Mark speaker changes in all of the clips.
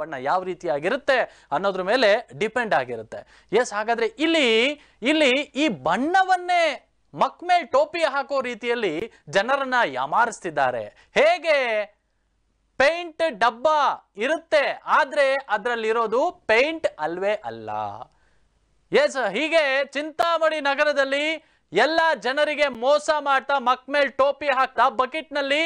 Speaker 1: ಬಣ್ಣ ಯಾವ ರೀತಿಯಾಗಿರುತ್ತೆ ಅನ್ನೋದ್ರ ಮೇಲೆ ಡಿಪೆಂಡ್ ಆಗಿರುತ್ತೆ ಎಸ್ ಹಾಗಾದ್ರೆ ಇಲ್ಲಿ ಇಲ್ಲಿ ಈ ಬಣ್ಣವನ್ನೇ ಮಕ್ಮೇಲ್ ಟೋಪಿ ಹಾಕೋ ರೀತಿಯಲ್ಲಿ ಜನರನ್ನ ಯಾಮಾರಿಸ್ತಿದ್ದಾರೆ ಹೇಗೆ ಪೇಂಟ್ ಡಬ್ಬ ಇರುತ್ತೆ ಆದ್ರೆ ಅದರಲ್ಲಿರೋದು ಪೇಂಟ್ ಅಲ್ವೇ ಅಲ್ಲ ಎಸ್ ಹೀಗೆ ಚಿಂತಾಮಣಿ ನಗರದಲ್ಲಿ ಎಲ್ಲ ಜನರಿಗೆ ಮೋಸ ಮಾಡ್ತಾ ಮಕ್ಮೇಲ್ ಟೋಪಿ ಹಾಕ್ತಾ ಬಕೆಟ್ನಲ್ಲಿ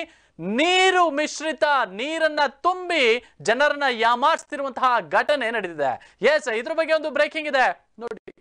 Speaker 1: ನೀರು ಮಿಶ್ರಿತ ನೀರನ್ನ ತುಂಬಿ ಜನರನ್ನ ಯಾಮಾರಿಸ್ತಿರುವಂತಹ ಘಟನೆ ನಡೆದಿದೆ ಎಸ್ ಇದ್ರ ಬಗ್ಗೆ ಒಂದು ಬ್ರೇಕಿಂಗ್ ಇದೆ ನೋಡಿ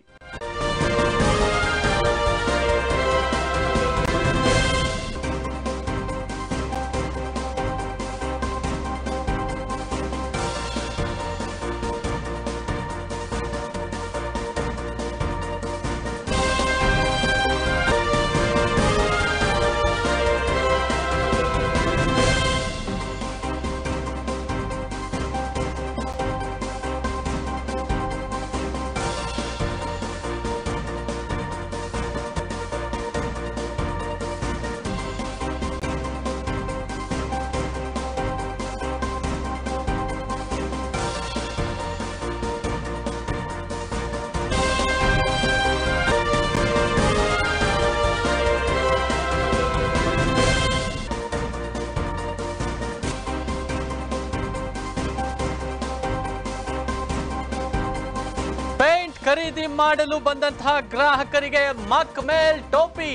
Speaker 1: ಖರೀದಿ ಮಾಡಲು ಬಂದಂತಹ ಗ್ರಾಹಕರಿಗೆ ಮಕ್ ಮೇಲ್ ಟೋಪಿ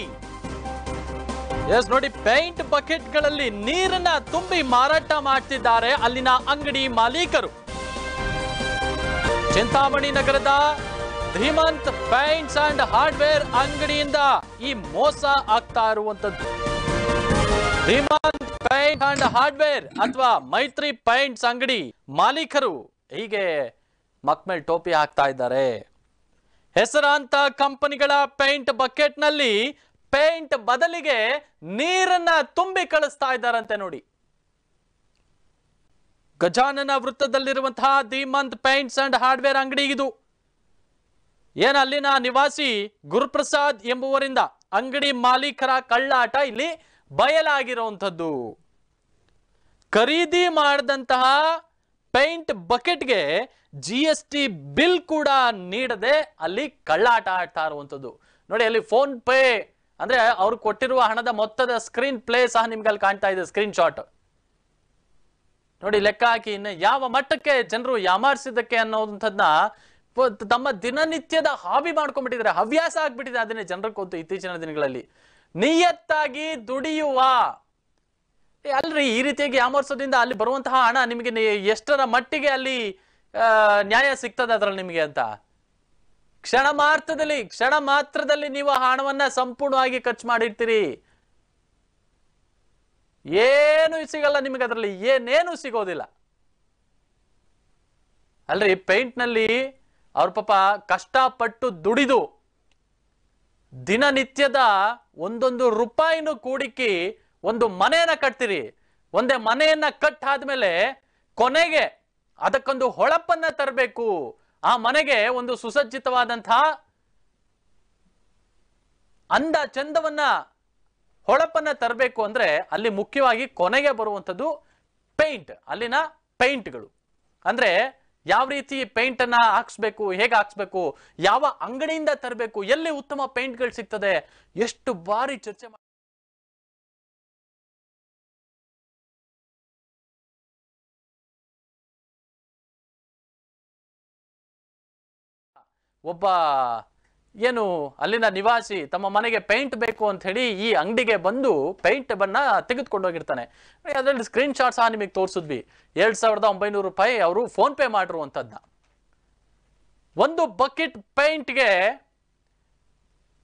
Speaker 1: ಎಸ್ ನೋಡಿ ಪೇಂಟ್ ಬಕೆಟ್ಗಳಲ್ಲಿ ನೀರನ್ನ ತುಂಬಿ ಮಾರಾಟ ಮಾಡ್ತಿದ್ದಾರೆ ಅಲ್ಲಿನ ಅಂಗಡಿ ಮಾಲೀಕರು ಚಿಂತಾಮಣಿ ನಗರದ ಧೀಮಂತ್ ಪೇಂಟ್ಸ್ ಅಂಡ್ ಹಾರ್ಡ್ವೇರ್ ಅಂಗಡಿಯಿಂದ ಈ ಮೋಸ ಆಗ್ತಾ ಇರುವಂತದ್ದು ಧೀಮಂತ್ ಪೇಂಟ್ ಅಂಡ್ ಹಾರ್ಡ್ವೇರ್ ಅಥವಾ ಮೈತ್ರಿ ಪೇಂಟ್ಸ್ ಅಂಗಡಿ ಮಾಲೀಕರು ಹೀಗೆ ಮಕ್ಮೇಲ್ ಟೋಪಿ ಹಾಕ್ತಾ ಇದ್ದಾರೆ ಹೆಸರಾಂತ ಕಂಪನಿಗಳ ಪೇಂಟ್ ಬಕೆಟ್ನಲ್ಲಿ ಪೇಂಟ್ ಬದಲಿಗೆ ನೀರನ್ನ ತುಂಬಿ ಕಳಿಸ್ತಾ ಇದ್ದಾರಂತೆ ನೋಡಿ ಗಜಾನನ ವೃತ್ತದಲ್ಲಿರುವಂತಹ the month paints and hardware ಅಂಗಡಿ ಇದು ಏನ ಅಲ್ಲಿನ ನಿವಾಸಿ ಗುರುಪ್ರಸಾದ್ ಎಂಬುವರಿಂದ ಅಂಗಡಿ ಮಾಲೀಕರ ಕಳ್ಳಾಟ ಇಲ್ಲಿ ಬಯಲಾಗಿರುವಂಥದ್ದು ಖರೀದಿ ಮಾಡಿದಂತಹ ಪೇಂಟ್ ಬಕೆಟ್ಗೆ ಜಿ ಎಸ್ ಟಿ ಬಿಲ್ ಕೂಡ ನೀಡದೆ ಅಲ್ಲಿ ಕಳ್ಳಾಟ ಆಡ್ತಾ ಇರುವಂಥದ್ದು ನೋಡಿ ಅಲ್ಲಿ ಫೋನ್ ಪೇ ಅಂದ್ರೆ ಅವ್ರು ಕೊಟ್ಟಿರುವ ಹಣದ ಮೊತ್ತದ ಸ್ಕ್ರೀನ್ ಪ್ಲೇ ಸಹ ನಿಮ್ಗೆ ಅಲ್ಲಿ ಕಾಣ್ತಾ ಇದೆ ಸ್ಕ್ರೀನ್ ಶಾಟ್ ನೋಡಿ ಲೆಕ್ಕ ಹಾಕಿ ಇನ್ನು ಯಾವ ಮಟ್ಟಕ್ಕೆ ಜನರು ಯಾಮಾರಿಸಿದ್ದಕ್ಕೆ ಅನ್ನೋದನ್ನ ತಮ್ಮ ದಿನನಿತ್ಯದ ಹಾಬಿ ಮಾಡ್ಕೊಂಡ್ಬಿಟ್ಟಿದ್ರೆ ಹವ್ಯಾಸ ಆಗ್ಬಿಟ್ಟಿದೆ ಅದನ್ನೇ ಜನರ ಕೂತು ಇತ್ತೀಚಿನ ದಿನಗಳಲ್ಲಿ ನಿಯತ್ತಾಗಿ ದುಡಿಯುವ ಅಲ್ರಿ ಈ ರೀತಿಯಾಗಿ ಯಾಮರ್ಸೋದ್ರಿಂದ ಅಲ್ಲಿ ಬರುವಂತಹ ಹಣ ನಿಮಗೆ ಎಷ್ಟರ ಮಟ್ಟಿಗೆ ಅಲ್ಲಿ ನ್ಯಾಯ ಸಿಗ್ತದೆ ಅದ್ರಲ್ಲಿ ನಿಮಗೆ ಅಂತ ಕ್ಷಣ ಮಾತ್ರದಲ್ಲಿ ಕ್ಷಣ ಮಾತ್ರದಲ್ಲಿ ನೀವು ಆ ಹಣವನ್ನ ಸಂಪೂರ್ಣವಾಗಿ ಖರ್ಚು ಮಾಡಿರ್ತೀರಿ ಏನು ಸಿಗಲ್ಲ ನಿಮಗೆ ಅದರಲ್ಲಿ ಏನೇನು ಸಿಗೋದಿಲ್ಲ ಅಲ್ರಿ ಪೇಂಟ್ನಲ್ಲಿ ಅವ್ರ ಪಾಪ ಕಷ್ಟಪಟ್ಟು ದುಡಿದು ದಿನನಿತ್ಯದ ಒಂದೊಂದು ರೂಪಾಯಿನೂ ಕೂಡಿಕ್ಕಿ ಒಂದು ಮನೆಯನ್ನ ಕಟ್ತೀರಿ ಒಂದೇ ಮನೆಯನ್ನ ಕಟ್ ಆದ್ಮೇಲೆ ಕೊನೆಗೆ ಅದಕ್ಕೊಂದು ಹೊಳಪನ್ನ ತರಬೇಕು ಆ ಮನೆಗೆ ಒಂದು ಸುಸಜ್ಜಿತವಾದಂತಹ ಅಂದ ಚಂದವನ್ನ ಹೊಳಪನ್ನ ತರಬೇಕು ಅಂದ್ರೆ ಅಲ್ಲಿ ಮುಖ್ಯವಾಗಿ ಕೊನೆಗೆ ಬರುವಂತದ್ದು ಪೇಂಟ್ ಅಲ್ಲಿನ ಪೇಂಟ್ಗಳು ಅಂದ್ರೆ ಯಾವ ರೀತಿ ಪೇಂಟ್ ಅನ್ನ ಹಾಕ್ಸ್ಬೇಕು ಹೇಗೆ ಹಾಕ್ಸ್ಬೇಕು ಯಾವ ಅಂಗಡಿಯಿಂದ ತರಬೇಕು ಎಲ್ಲಿ ಉತ್ತಮ ಪೇಂಟ್ಗಳು ಸಿಗ್ತದೆ ಎಷ್ಟು ಬಾರಿ ಚರ್ಚೆ ಒಬ್ಬ ಏನು ಅಲ್ಲಿನ ನಿವಾಸಿ ತಮ್ಮ ಮನೆಗೆ ಪೇಂಟ್ ಬೇಕು ಅಂತ ಹೇಳಿ ಈ ಅಂಗಡಿಗೆ ಬಂದು ಪೇಂಟ್ ಬಣ್ಣ ತೆಗೆದುಕೊಂಡು ಹೋಗಿರ್ತಾನೆ ಅದರಲ್ಲಿ ಸ್ಕ್ರೀನ್ ಶಾಟ್ ಸಹ ನಿಮಗೆ ತೋರಿಸಿದ್ವಿ ಎರಡು ಸಾವಿರದ ಒಂಬೈನೂರು ರೂಪಾಯಿ ಅವರು ಫೋನ್ ಪೇ ಒಂದು ಬಕೆಟ್ ಪೇಂಟ್ಗೆ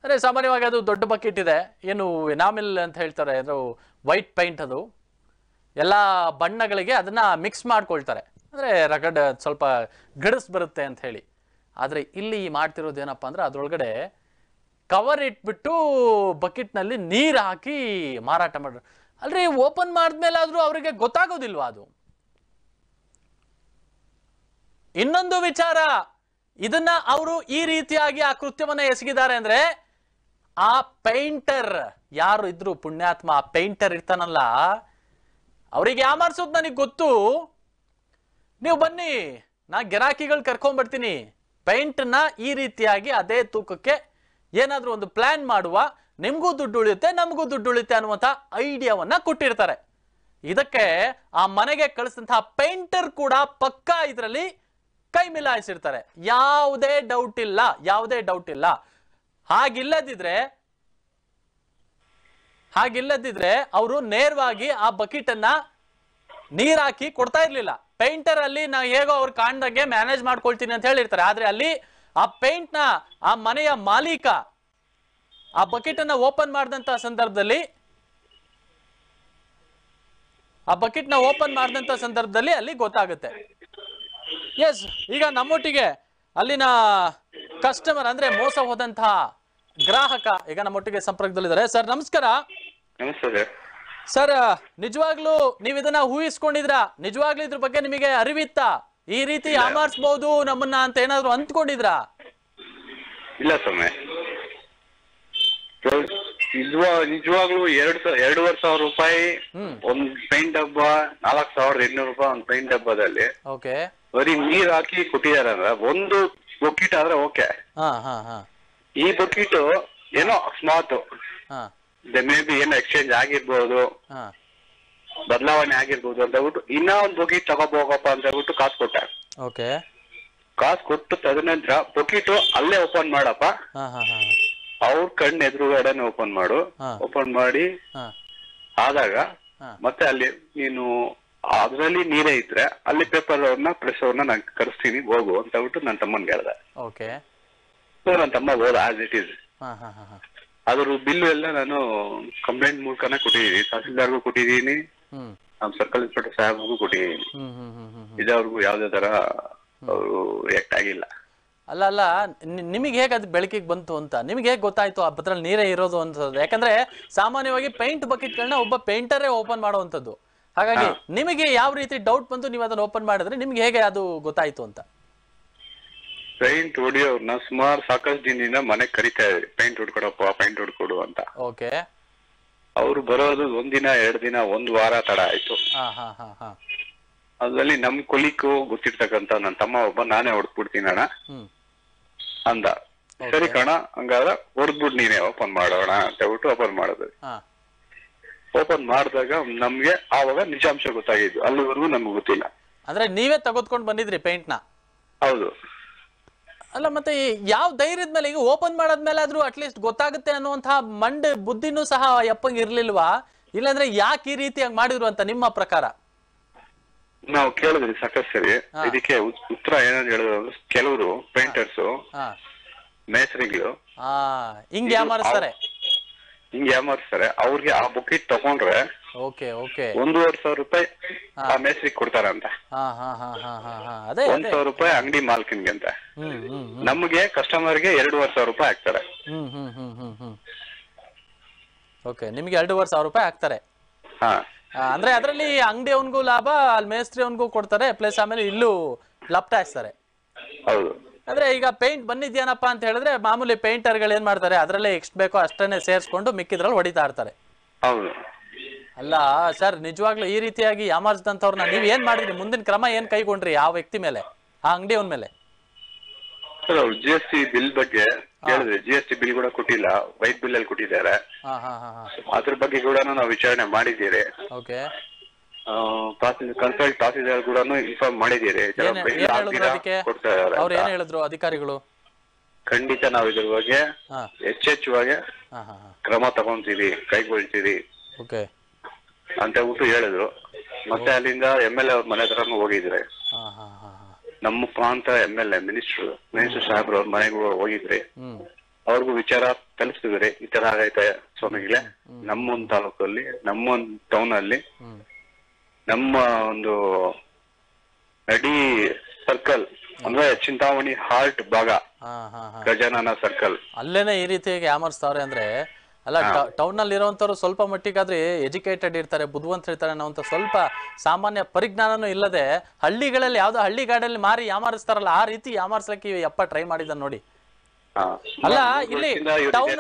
Speaker 1: ಅದೇ ಸಾಮಾನ್ಯವಾಗಿ ಅದು ದೊಡ್ಡ ಬಕೆಟ್ ಇದೆ ಏನು ಎನಾಮಿಲ್ ಅಂತ ಹೇಳ್ತಾರೆ ಅದು ವೈಟ್ ಪೇಂಟ್ ಅದು ಎಲ್ಲ ಬಣ್ಣಗಳಿಗೆ ಅದನ್ನು ಮಿಕ್ಸ್ ಮಾಡ್ಕೊಳ್ತಾರೆ ಅಂದರೆ ರಗಡ್ ಸ್ವಲ್ಪ ಗಡಸ್ ಬರುತ್ತೆ ಅಂತ ಹೇಳಿ ಆದರೆ ಇಲ್ಲಿ ಮಾಡ್ತಿರೋದೇನಪ್ಪ ಅಂದ್ರೆ ಅದರೊಳಗಡೆ ಕವರ್ ಇಟ್ಬಿಟ್ಟು ಬಕೆಟ್ನಲ್ಲಿ ನೀರು ಹಾಕಿ ಮಾರಾಟ ಮಾಡ್ರು ಅಲ್ರಿ ಓಪನ್ ಮಾಡಿದ್ಮೇಲೆ ಅವರಿಗೆ ಗೊತ್ತಾಗೋದಿಲ್ವಾ ಅದು ಇನ್ನೊಂದು ವಿಚಾರ ಇದನ್ನ ಅವರು ಈ ರೀತಿಯಾಗಿ ಆ ಕೃತ್ಯವನ್ನ ಎಸಗಿದ್ದಾರೆ ಅಂದ್ರೆ ಆ ಪೇಂಟರ್ ಯಾರು ಇದ್ರು ಪುಣ್ಯಾತ್ಮ ಆ ಪೇಂಟರ್ ಇರ್ತಾನಲ್ಲ ಅವರಿಗೆ ಯಾಮಾರ್ಸೋದು ನನಗೆ ಗೊತ್ತು ನೀವು ಬನ್ನಿ ನಾ ಗಿರಾಕಿಗಳು ಕರ್ಕೊಂಡ್ಬರ್ತೀನಿ ನ ಈ ರೀತಿಯಾಗಿ ಅದೇ ತೂಕಕ್ಕೆ ಏನಾದರೂ ಒಂದು ಪ್ಲಾನ್ ಮಾಡುವ ನಿಮಗೂ ದುಡ್ಡು ಉಳಿಯುತ್ತೆ ನಮಗೂ ದುಡ್ಡು ಉಳಿಯುತ್ತೆ ಅನ್ನುವಂಥ ಐಡಿಯಾವನ್ನು ಕೊಟ್ಟಿರ್ತಾರೆ ಇದಕ್ಕೆ ಆ ಮನೆಗೆ ಕಳಿಸಿದಂತಹ ಪೇಂಟರ್ ಕೂಡ ಪಕ್ಕಾ ಇದರಲ್ಲಿ ಕೈ ಮಿಲಾಯಿಸಿರ್ತಾರೆ ಯಾವುದೇ ಡೌಟ್ ಇಲ್ಲ ಯಾವುದೇ ಡೌಟ್ ಇಲ್ಲ ಹಾಗಿಲ್ಲದಿದ್ರೆ ಹಾಗಿಲ್ಲದಿದ್ರೆ ಅವರು ನೇರವಾಗಿ ಆ ಬಕೆಟ್ ಅನ್ನ ನೀರಾಕಿ ಕೊಡ್ತಾ ಇರ್ಲಿಲ್ಲ ಪೇಂಟರ್ ಅಲ್ಲಿ ನಾ ಹೇಗೋ ಅವ್ರು ಕಾಣ್ದಂಗೆ ಮ್ಯಾನೇಜ್ ಮಾಡ್ಕೊಳ್ತೀನಿ ಅಂತ ಹೇಳಿರ್ತಾರೆ ಆದ್ರೆ ಅಲ್ಲಿ ಆ ಪೇಂಟ್ ನ ಆ ಮನೆಯ ಮಾಲೀಕ ಆ ಬಕೆಟ್ ಅನ್ನ ಓಪನ್ ಮಾಡಿದಂತ ಸಂದರ್ಭದಲ್ಲಿ ಆ ಬಕೆಟ್ ನ ಓಪನ್ ಮಾಡಿದಂತ ಸಂದರ್ಭದಲ್ಲಿ ಅಲ್ಲಿ ಗೊತ್ತಾಗುತ್ತೆ ಎಸ್ ಈಗ ನಮ್ಮೊಟ್ಟಿಗೆ ಅಲ್ಲಿನ ಕಸ್ಟಮರ್ ಅಂದ್ರೆ ಮೋಸ ಹೋದಂತಹ ಗ್ರಾಹಕ ಈಗ ನಮ್ಮೊಟ್ಟಿಗೆ ಸಂಪರ್ಕದಲ್ಲಿದ್ದಾರೆ ಸರ್ ನಮಸ್ಕಾರ ನಮಸ್ಕಾರ ಸರ್ ನಿಜವಾಗ್ಲೂ ನೀವ್ ಇದನ್ನ ಊಹಿಸ್ಕೊಂಡಿದ್ರ ನಿಜವಾಗ್ಲೂ ಇದ್ರ ಬಗ್ಗೆ ನಿಮಗೆ ಅರಿವಿತ್ತ ಈ ರೀತಿ ಆಮರ್ಸ್ಬಹುದು ನಮ್ಮನ್ನ ಅಂತ ಏನಾದ್ರು ಅಂದ್ಕೊಂಡಿದ್ರಾ
Speaker 2: ಇಲ್ಲ ಸ್ವಾಮಿ ನಿಜವಾ ನಿಜವಾಗ್ಲೂ ಎರಡು ಎರಡೂವರೆ ಸಾವಿರ ರೂಪಾಯಿ ಒಂದ್ ಪೈಂಟ್ ಡಬ್ಬ ನಾಲ್ಕ್ ಸಾವಿರದ ಎಂಟ್ನೂರು ರೂಪಾಯಿ ಒಂದ್ ಪೈಂಟ್ ಡಬ್ಬದಲ್ಲಿ ಬರೀ ನೀರ್ ಹಾಕಿ ಕೊಟ್ಟಿದ್ದಾರೆ ಅಂದ್ರೆ ಒಂದು ಬೊಕ್ಕಿಟ್ ಆದ್ರೆ ಓಕೆ ಹಾ ಹಾ ಹಾ ಈ ಬೊಕ್ಕಿಟು ಏನೋ ಸ್ಮಾರ್ಟ್ ಮೇ ಬಿ ಏನ್ ಎಕ್ಸ್ಚೇಂಜ್ ಆಗಿರ್ಬೋದು ಬದಲಾವಣೆ ಆಗಿರ್ಬೋದು ಅಂತ ಹೇಳ್ಬಿಟ್ಟು ಇನ್ನೂ ಒಂದು ಬೊಕಿಟ್ ತಗೋಬೋಗಪ್ಪ ಅಂತ ಹೇಳ್ಬಿಟ್ಟು ಕಾಸು ಕೊಟ್ಟ ಓಕೆ ಕಾಸು ಕೊಟ್ಟು ತದನಂತರ ಬೊಕೀಟು ಅಲ್ಲೇ ಓಪನ್ ಮಾಡಪ್ಪ ಅವ್ರ ಕಣ್ಣು ಎದುರುಗಡೆನೆ ಓಪನ್ ಮಾಡು ಓಪನ್ ಮಾಡಿ ಆದಾಗ ಮತ್ತೆ ಅಲ್ಲಿ ನೀನು ಅದರಲ್ಲಿ ನೀರೇ ಇದ್ರೆ ಅಲ್ಲಿ ಪೇಪರ್ ಅವ್ರನ್ನ ಪ್ರೆಸ್ ಅವ್ರನ್ನ ನಾನು ಕರೆಸ್ತೀನಿ ಹೋಗು ಅಂತ ಹೇಳ್ಬಿಟ್ಟು ನನ್ನ ತಮ್ಮನ್ಗೆ ಹೇಳ್ದೆ ಓಕೆ ಸೊ ನನ್ನ ತಮ್ಮ ಹೋದ ಆಸ್ ಇಟ್ ಈಸ್ ಅದ್ರ ಬಿಲ್ ಎಲ್ಲ ನಾನು ಕಂಪ್ಲೇಂಟ್ ಮೂಲಕನೇ ಕೊಟ್ಟಿದ್ದೀನಿ ತಹಸೀಲ್ದಾರ್ಗೂ ಕೊಟ್ಟಿದ್ದೀನಿ ನಮ್ ಸರ್ಕಲ್ ಇನ್ಸ್ಪೆಕ್ಟರ್ ಸಾಹೇಬ್ಗೂ ಕೊಟ್ಟಿದ್ದೀನಿ ಇದವ್ರಿಗೂ ಯಾವ್ದೇ ತರ ಅವರು ರಿಯಾಕ್ಟ್ ಆಗಿಲ್ಲ
Speaker 1: ಅಲ್ಲ ಅಲ್ಲ ನಿಮಗೆ ಹೇಗೆ ಅದು ಬೆಳಕಿಗೆ ಬಂತು ಅಂತ ನಿಮ್ಗೆ ಹೇಗೆ ಗೊತ್ತಾಯ್ತು ಆ ಪತ್ರದಲ್ಲಿ ನೀರೇ ಇರೋದು ಅಂತದ್ದು ಯಾಕಂದ್ರೆ ಸಾಮಾನ್ಯವಾಗಿ ಪೇಂಟ್ ಬಕೆಟ್ಗಳನ್ನ ಒಬ್ಬ ಪೇಂಟರೇ ಓಪನ್ ಮಾಡುವಂಥದ್ದು ಹಾಗಾಗಿ ನಿಮಗೆ ಯಾವ ರೀತಿ ಡೌಟ್ ಬಂತು ನೀವು ಅದನ್ನ ಓಪನ್ ಮಾಡಿದ್ರೆ ನಿಮ್ಗೆ ಹೇಗೆ ಅದು ಗೊತ್ತಾಯ್ತು ಅಂತ
Speaker 2: ಪೈಂಟ್ ಹೊಡಿ ಅವ್ರನ್ನ ಸುಮಾರು ಸಾಕಷ್ಟು ದಿನದಿಂದ ಮನೆ ಕರಿತಾ ಇದ್ರಿ ಪೈಂಟ್ ಹೊಡ್ಕೊಡಪ್ಪ ಪೈಂಟ್ ಹೊಡ್ಕೊಡು ಅಂತ ಓಕೆ ಅವ್ರು ಬರೋದು ಒಂದಿನ ಎರಡ್ ದಿನ ಒಂದ್ ವಾರ ತಡ ಆಯ್ತು ಅದ್ರಲ್ಲಿ ನಮ್ ಕೊಲಿಕು ಗೊತ್ತಿರ್ತಕ್ಕಂತ ನನ್ ತಮ್ಮ ಒಬ್ಬ ನಾನೇ ಹೊಡ್ಬಿಡ್ತೀನಿ ಅಣ್ಣ ಅಂದ ಸರಿ ಕಣ ಹಂಗಾದ್ರೆ ಹೊಡ್ದ್ಬಿಡ್ ನೀನೇ ಓಪನ್ ಮಾಡೋಣ ಅಂತ ಹೇಳ್ಬಿಟ್ಟು ಓಪನ್ ಮಾಡಿದ್ವಿ ಓಪನ್ ಮಾಡಿದಾಗ ನಮ್ಗೆ ಆವಾಗ ನಿಜಾಂಶ ಗೊತ್ತಾಗಿದ್ದು ಅಲ್ಲಿವರೆಗೂ ನಮ್ಗೆ ಗೊತ್ತಿಲ್ಲ
Speaker 1: ಅಂದ್ರೆ ನೀವೇ ತೆಗೆದುಕೊಂಡು ಬಂದಿದ್ರಿ ನ ಹೌದು ಅಲ್ಲ ಮತ್ತೆ ಯಾವ ಧೈರ್ಯದ ಮೇಲೆ ಈಗ ಓಪನ್ ಮೇಲೆ ಆದ್ರೂ ಅಟ್ಲೀಸ್ಟ್ ಗೊತ್ತಾಗುತ್ತೆ ಅನ್ನುವಂತಹ ಮಂಡ್ ಬುದ್ಧಿನೂ ಸಹ ಯಪ್ಪಂಗ್ ಇರ್ಲಿಲ್ವಾ ಇಲ್ಲಾಂದ್ರೆ ಯಾಕೆ ಈ ರೀತಿ ಹಂಗ್ ಮಾಡಿದ್ರು ಅಂತ ನಿಮ್ಮ ಪ್ರಕಾರ
Speaker 2: ನಾವು ಕೇಳಿದ್ರಿ ಸಾಕಷ್ಟು ಸರಿ ಇದಕ್ಕೆ ಉತ್ತರ ಏನಂತ ಹೇಳಿದ್ರು ಕೆಲವರು ಪೇಂಟರ್ಸ್ ಮೇಸರಿಗಳು
Speaker 1: ಹಿಂಗ್ ಯಾಮಾರಿಸ್ತಾರೆ
Speaker 2: ಹಿಂಗ್ ಯಾಮಾರಿಸ್ತಾರೆ ಅವ್ರಿಗೆ ಆ ಬುಕ್ ತಗೊಂಡ್ರೆ
Speaker 1: ಓಕೆ ಓಕೆ ಒಂದೂವರೆ
Speaker 2: ರೂಪಾಯಿ ಆ ಮೇಸ್ತ್ರಿಗೆ ಕೊಡ್ತಾರಂತ ಅದೇ ಒಂದ್ ರೂಪಾಯಿ ಅಂಗಡಿ ಮಾಲ್ಕನ್ಗೆ ಅಂತ ನಮ್ಗೆ ಕಸ್ಟಮರ್ಗೆ ಎರಡೂವರೆ ಸಾವಿರ ರೂಪಾಯಿ ಹಾಕ್ತಾರೆ
Speaker 1: ನಿಮ್ಗೆ ಓಕೆ ನಿಮಗೆ ಎರಡೂವರೆ ಸಾವಿರ ರೂಪಾಯಿ ಹಾಕ್ತಾರೆ ಅಂದ್ರೆ ಅದರಲ್ಲಿ ಅಂಗಡಿ ಅವನಿಗೂ ಲಾಭ ಅಲ್ಲಿ ಮೇಸ್ತ್ರಿ ಅವನಿಗೂ ಕೊಡ್ತಾರೆ ಪ್ಲಸ್ ಆಮೇಲೆ ಇಲ್ಲೂ ಲಪ್ಟ ಹಾಕ್ತಾರೆ ಹೌದು ಅಂದ್ರೆ ಈಗ ಪೇಂಟ್ ಬಂದಿದ್ಯಾನಪ್ಪ ಅಂತ ಹೇಳಿದ್ರೆ ಮಾಮೂಲಿ ಪೇಂಟರ್ಗಳು ಏನ್ ಮಾಡ್ತಾರೆ ಅದರಲ್ಲೇ ಎಷ್ಟು ಬೇಕೋ ಅಷ್ಟನ್ನೇ ಸೇರಿಸ್ಕೊಂಡು ಮಿಕ್ಕಿದ್ರಲ್ಲಿ ಹೊಡಿತಾ ಇರ್ತಾರೆ ಅಲ್ಲ ಸರ್ ನಿಜವಾಗ್ಲೂ ಈ ರೀತಿಯಾಗಿ ಯಾಮಾರ್ಸ್ದಂತವ್ರನ್ನ ನೀವ್ ಏನ್ ಮಾಡಿದ್ರಿ ಮುಂದಿನ ಕ್ರಮ ಏನ್ ಕೈಗೊಂಡ್ರಿ ಆ ವ್ಯಕ್ತಿ ಮೇಲೆ ಆ ಅಂಗಡಿ ಅವನ್ ಮೇಲೆ
Speaker 2: sir G S T bill ಬಗ್ಗೆ ಕೇಳಿದ್ರೆ ಜಿ ಎಸ್ ಟಿ ಬಿಲ್ ಕೂಡ ಕೊಟ್ಟಿಲ್ಲ ವೈಟ್ ಬಿಲ್ ಅಲ್ಲಿ ಕೊಟ್ಟಿದ್ದಾರೆ ಹಾ ಹಾ ಹಾ ಅದ್ರ ಬಗ್ಗೆ ಕೂಡ ನಾವು ವಿಚಾರಣೆ ಮಾಡಿದ್ದೀರಿ ಓಕೆ ಕನ್ಸಲ್ಟ್ ತಹಸೀಲ್ದಾರ್ ಕೂಡ ಇನ್ಫಾರ್ಮ್ ಮಾಡಿದ್ದೀರಿ ಅದಕ್ಕೆ ಅವ್ರು ಏನ್
Speaker 1: ಹೇಳಿದ್ರು ಅಧಿಕಾರಿಗಳು
Speaker 2: ಖಂಡಿತ ನಾವು ಇದ್ರ ಬಗ್ಗೆ ಹಾ ಹೆಚ್ಚೆಚ್ಚುವಾಗಿ ಹಾ ಹಾ ಕ್ರಮ ತಗೊಂತೀವಿ ಕೈಗೊಳ್ತೀವಿ ಓಕೆ ಅಂತ ಹೇಳ್ಬಿಟ್ಟು ಹೇಳಿದ್ರು ಮತ್ತೆ ಅಲ್ಲಿಂದ ಎಮ್ ಎಲ್ ಎ ಅವ್ರ ಮನೆ ಹತ್ರನೂ ಹೋಗಿದ್ರೆ ನಮ್ಮ ಪ್ರಾಂತ M L A minister minister ಸಾಹೇಬ್ರು ಅವ್ರ ಮನೆಗೂ ಹೋಗಿದ್ರಿ ಅವ್ರಿಗೂ ವಿಚಾರ ಕಲಿಸ್ತಿದ್ರಿ ಈ ತರ ಆಗೈತೆ ಸ್ವಾಮಿಗಳೇ ನಮ್ಮೊಂದ್ ತಾಲೂಕಲ್ಲಿ ನಮ್ಮೊಂದ್ ಟೌನ್ ಅಲ್ಲಿ ನಮ್ಮ ಒಂದು ನಡಿ ಸರ್ಕಲ್ ಅಂದ್ರೆ ಚಿಂತಾಮಣಿ ಹಾರ್ಟ್ ಭಾಗ ಗಜಾನನ ಸರ್ಕಲ್
Speaker 1: ಅಲ್ಲೇನೆ ಈ ರೀತಿಯಾಗಿ ಯಾಮರ್ಸ್ತಾವ್ರೆ ಅಂದ್ರೆ ಅಲ್ಲ ಟೌನ್ ನಲ್ಲಿ ಇರುವಂತವ್ರು ಸ್ವಲ್ಪ ಮಟ್ಟಿಗಾದ್ರೆ ಎಜುಕೇಟೆಡ್ ಇರ್ತಾರೆ ಬುದ್ಧಿವಂತ ಹೇಳ್ತಾರೆ ಅನ್ನೋಂಥ ಸ್ವಲ್ಪ ಸಾಮಾನ್ಯ ಪರಿಜ್ಞಾನನು ಇಲ್ಲದೆ ಹಳ್ಳಿಗಳಲ್ಲಿ ಯಾವ್ದೋ ಹಳ್ಳಿ ಗಾಡಲ್ಲಿ ಮಾರಿ ಯಾಮಾರಿಸ್ತಾರಲ್ಲ ಆ ರೀತಿ ಯಾಮಾರಿಸ್ಲಿಕ್ಕೆ ಎಪ್ಪ ಟ್ರೈ ಮಾಡಿದ ನೋಡಿ
Speaker 2: ಅಲ್ಲ ಇಲ್ಲಿ ಟೌನ್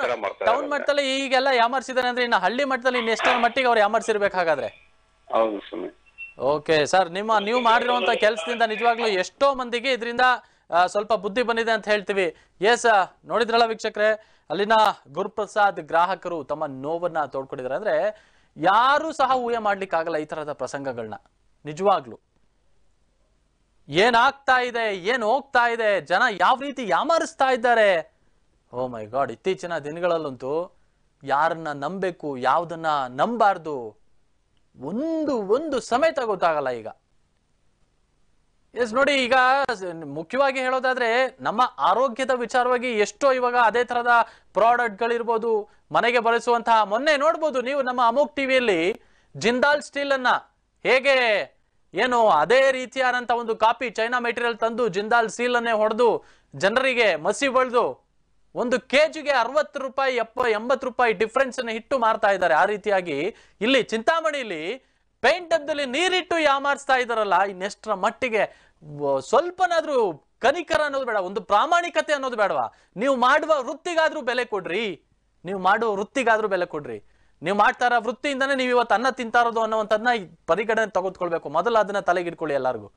Speaker 2: ಟೌನ್
Speaker 1: ಮಟ್ಟದಲ್ಲಿ ಈಗೆಲ್ಲ ಯಾಮಾರಿಸಿದಾರೆ ಅಂದ್ರೆ ಇನ್ನ ಹಳ್ಳಿ ಮಟ್ಟದಲ್ಲಿ ಇನ್ನ ಎಷ್ಟೊಂದು ಮಟ್ಟಿಗೆ ಅವ್ರು ಯಾಮಾರಿಸಿರ್ಬೇಕಾಗಾದ್ರೆ ಓಕೆ ಸರ್ ನಿಮ್ಮ ನೀವು ಮಾಡಿರುವಂತ ಕೆಲಸದಿಂದ ನಿಜವಾಗ್ಲೂ ಎಷ್ಟೋ ಮಂದಿಗೆ ಇದರಿಂದ ಸ್ವಲ್ಪ ಬುದ್ಧಿ ಬಂದಿದೆ ಅಂತ ಹೇಳ್ತೀವಿ ಎಸ್ ನೋಡಿದ್ರಲ್ಲ ವೀಕ್ಷಕ್ರೆ ಅಲ್ಲಿನ ಗುರುಪ್ರಸಾದ್ ಗ್ರಾಹಕರು ತಮ್ಮ ನೋವನ್ನ ತೋಡ್ಕೊಂಡಿದ್ದಾರೆ ಅಂದ್ರೆ ಯಾರು ಸಹ ಊಹೆ ಆಗಲ್ಲ ಈ ತರಹದ ಪ್ರಸಂಗಗಳನ್ನ ನಿಜವಾಗ್ಲು ಏನಾಗ್ತಾ ಇದೆ ಏನ್ ಹೋಗ್ತಾ ಇದೆ ಜನ ಯಾವ ರೀತಿ ಯಾಮಾರಿಸ್ತಾ ಇದ್ದಾರೆ ಓ ಮೈ ಗಾಡ್ ಇತ್ತೀಚಿನ ದಿನಗಳಲ್ಲಂತೂ ಯಾರನ್ನ ನಂಬೇಕು ಯಾವ್ದನ್ನ ನಂಬಾರ್ದು ಒಂದು ಒಂದು ಸಮೇತ ಗೊತ್ತಾಗಲ್ಲ ಈಗ ಎಸ್ ನೋಡಿ ಈಗ ಮುಖ್ಯವಾಗಿ ಹೇಳೋದಾದ್ರೆ ನಮ್ಮ ಆರೋಗ್ಯದ ವಿಚಾರವಾಗಿ ಎಷ್ಟೋ ಇವಾಗ ಅದೇ ತರದ ಪ್ರಾಡಕ್ಟ್ ಗಳಿರ್ಬೋದು ಮನೆಗೆ ಬಳಸುವಂತಹ ಮೊನ್ನೆ ನೋಡ್ಬೋದು ನೀವು ನಮ್ಮ ಅಮೋಕ್ ಟಿವಿಯಲ್ಲಿ ಜಿಂದಾಲ್ ಸ್ಟೀಲ್ ಅನ್ನ ಹೇಗೆ ಏನು ಅದೇ ರೀತಿಯಾದಂತಹ ಒಂದು ಕಾಪಿ ಚೈನಾ ಮೆಟೀರಿಯಲ್ ತಂದು ಜಿಂದಾಲ್ ಸ್ಟೀಲ್ ಅನ್ನೇ ಹೊಡೆದು ಜನರಿಗೆ ಮಸಿ ಬಳ್ದು ಒಂದು ಕೆಜಿಗೆ ಅರವತ್ತು ರೂಪಾಯಿ ಎಪ್ಪ ಎಂಬತ್ತು ರೂಪಾಯಿ ಡಿಫ್ರೆನ್ಸ್ ಅನ್ನು ಇಟ್ಟು ಮಾರ್ತಾ ಇದ್ದಾರೆ ಆ ರೀತಿಯಾಗಿ ಇಲ್ಲಿ ಚಿಂತಾಮಣಿಲಿ ಪೇಂಟ್ ನೀರಿಟ್ಟು ಯಾಮಾರಿಸ್ತಾ ಇದಾರಲ್ಲ ಇನ್ನೆಷ್ಟರ ಮಟ್ಟಿಗೆ ಸ್ವಲ್ಪನಾದ್ರೂ ಕನಿಕರ ಅನ್ನೋದು ಬೇಡ ಒಂದು ಪ್ರಾಮಾಣಿಕತೆ ಅನ್ನೋದು ಬೇಡವಾ ನೀವು ಮಾಡುವ ವೃತ್ತಿಗಾದ್ರೂ ಬೆಲೆ ಕೊಡ್ರಿ ನೀವು ಮಾಡುವ ವೃತ್ತಿಗಾದ್ರೂ ಬೆಲೆ ಕೊಡ್ರಿ ನೀವು ಮಾಡ್ತಾರ ವೃತ್ತಿಯಿಂದನೇ ನೀವು ಇವತ್ತು ಅನ್ನ ತಿಂತಾ ಇರೋದು ಪರಿಗಣನೆ ತೆಗೆದುಕೊಳ್ಬೇಕು ಮೊದಲು ಅದನ್ನ ತಲೆಗಿಡ್ಕೊಳ್ಳಿ ಎಲ್ಲರಿಗೂ